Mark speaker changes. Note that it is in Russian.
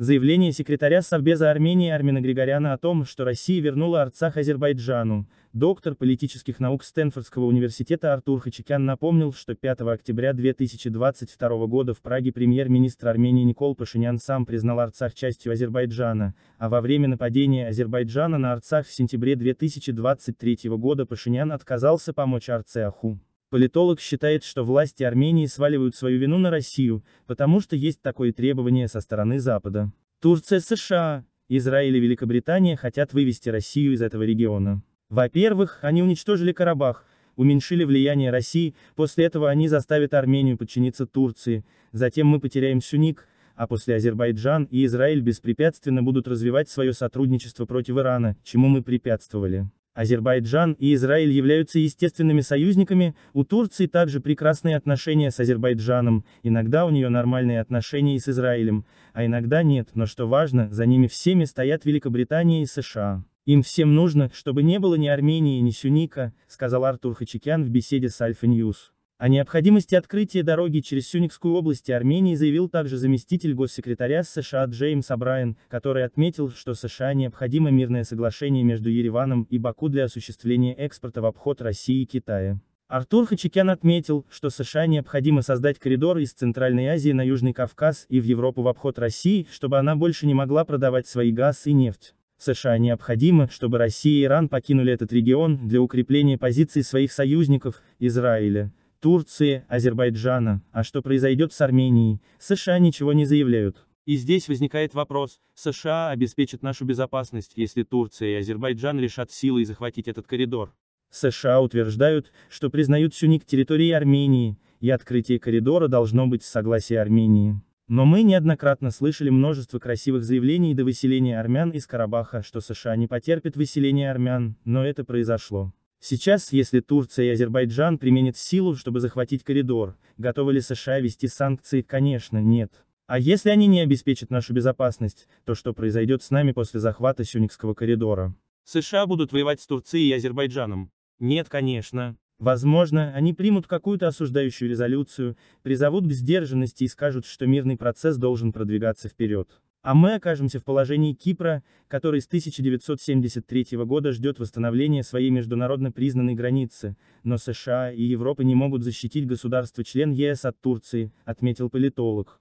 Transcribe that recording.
Speaker 1: Заявление секретаря Совбеза Армении Армина Григоряна о том, что Россия вернула Арцах Азербайджану, доктор политических наук Стэнфордского университета Артур Хачикян напомнил, что 5 октября 2022 года в Праге премьер-министр Армении Никол Пашинян сам признал Арцах частью Азербайджана, а во время нападения Азербайджана на Арцах в сентябре 2023 года Пашинян отказался помочь Арцаху. Политолог считает, что власти Армении сваливают свою вину на Россию, потому что есть такое требование со стороны Запада. Турция, США, Израиль и Великобритания хотят вывести Россию из этого региона. Во-первых, они уничтожили Карабах, уменьшили влияние России, после этого они заставят Армению подчиниться Турции, затем мы потеряем Сюник, а после Азербайджан и Израиль беспрепятственно будут развивать свое сотрудничество против Ирана, чему мы препятствовали. Азербайджан и Израиль являются естественными союзниками, у Турции также прекрасные отношения с Азербайджаном, иногда у нее нормальные отношения и с Израилем, а иногда нет, но что важно, за ними всеми стоят Великобритания и США. «Им всем нужно, чтобы не было ни Армении, ни Сюника», сказал Артур Хачикян в беседе с Альфа Ньюс. О необходимости открытия дороги через Сюникскую область Армении заявил также заместитель госсекретаря США Джеймс О'Брайен, который отметил, что США необходимо мирное соглашение между Ереваном и Баку для осуществления экспорта в обход России и Китая. Артур Хачикян отметил, что США необходимо создать коридор из Центральной Азии на Южный Кавказ и в Европу в обход России, чтобы она больше не могла продавать свои газ и нефть. США необходимо, чтобы Россия и Иран покинули этот регион для укрепления позиций своих союзников, Израиля, Турции, Азербайджана, а что произойдет с Арменией, США ничего не заявляют. И здесь возникает вопрос, США обеспечат нашу безопасность, если Турция и Азербайджан решат силой захватить этот коридор. США утверждают, что признают Сюник территории Армении, и открытие коридора должно быть с согласия Армении. Но мы неоднократно слышали множество красивых заявлений до выселения армян из Карабаха, что США не потерпит выселение армян, но это произошло. Сейчас, если Турция и Азербайджан применят силу, чтобы захватить коридор, готовы ли США вести санкции, конечно, нет. А если они не обеспечат нашу безопасность, то что произойдет с нами после захвата Сюникского коридора? США будут воевать с Турцией и Азербайджаном? Нет, конечно. Возможно, они примут какую-то осуждающую резолюцию, призовут к сдержанности и скажут, что мирный процесс должен продвигаться вперед а мы окажемся в положении Кипра, который с 1973 года ждет восстановления своей международно признанной границы, но США и Европа не могут защитить государство-член ЕС от Турции, отметил политолог.